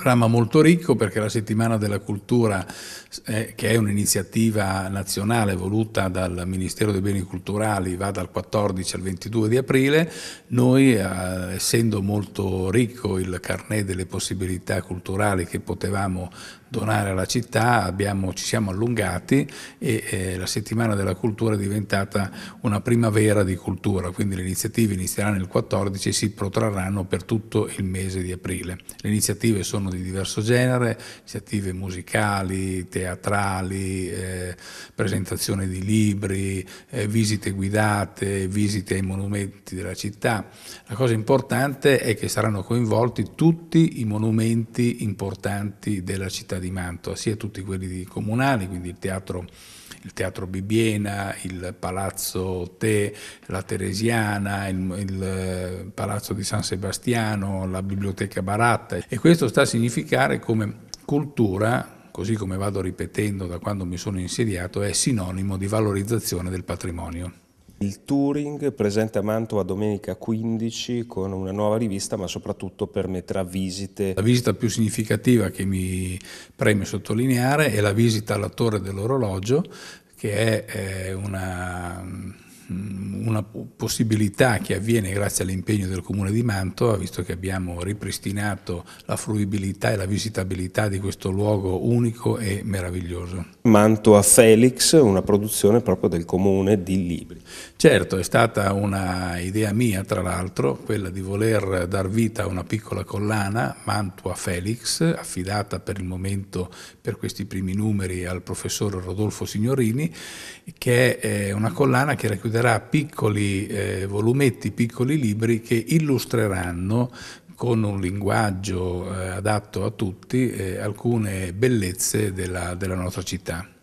programma molto ricco perché la settimana della cultura, eh, che è un'iniziativa nazionale voluta dal Ministero dei Beni Culturali, va dal 14 al 22 di aprile, noi eh, essendo molto ricco il carnet delle possibilità culturali che potevamo donare alla città, abbiamo, ci siamo allungati e eh, la settimana della cultura è diventata una primavera di cultura, quindi le iniziative inizieranno il 14 e si protrarranno per tutto il mese di aprile. Le iniziative sono sono di diverso genere, iniziative musicali, teatrali, eh, presentazioni di libri, eh, visite guidate, visite ai monumenti della città. La cosa importante è che saranno coinvolti tutti i monumenti importanti della città di Mantua, sia tutti quelli comunali, quindi il teatro il Teatro Bibiena, il Palazzo Te, la Teresiana, il, il eh, Palazzo di San Sebastiano, la Biblioteca Baratta e questo sta a significare come cultura così come vado ripetendo da quando mi sono insediato, è sinonimo di valorizzazione del patrimonio. Il Touring presente a Mantova domenica 15 con una nuova rivista ma soprattutto permetterà visite. La visita più significativa che mi preme sottolineare è la visita alla Torre dell'Orologio che è eh, una Mm, una possibilità che avviene grazie all'impegno del Comune di Mantova, visto che abbiamo ripristinato la fruibilità e la visitabilità di questo luogo unico e meraviglioso. Mantova Felix, una produzione proprio del Comune di Libri. Certo, è stata un'idea mia tra l'altro, quella di voler dar vita a una piccola collana, Mantua Felix, affidata per il momento, per questi primi numeri, al professor Rodolfo Signorini, che è eh, una collana che racchiuderà pubblicherà piccoli eh, volumetti, piccoli libri che illustreranno con un linguaggio eh, adatto a tutti eh, alcune bellezze della, della nostra città.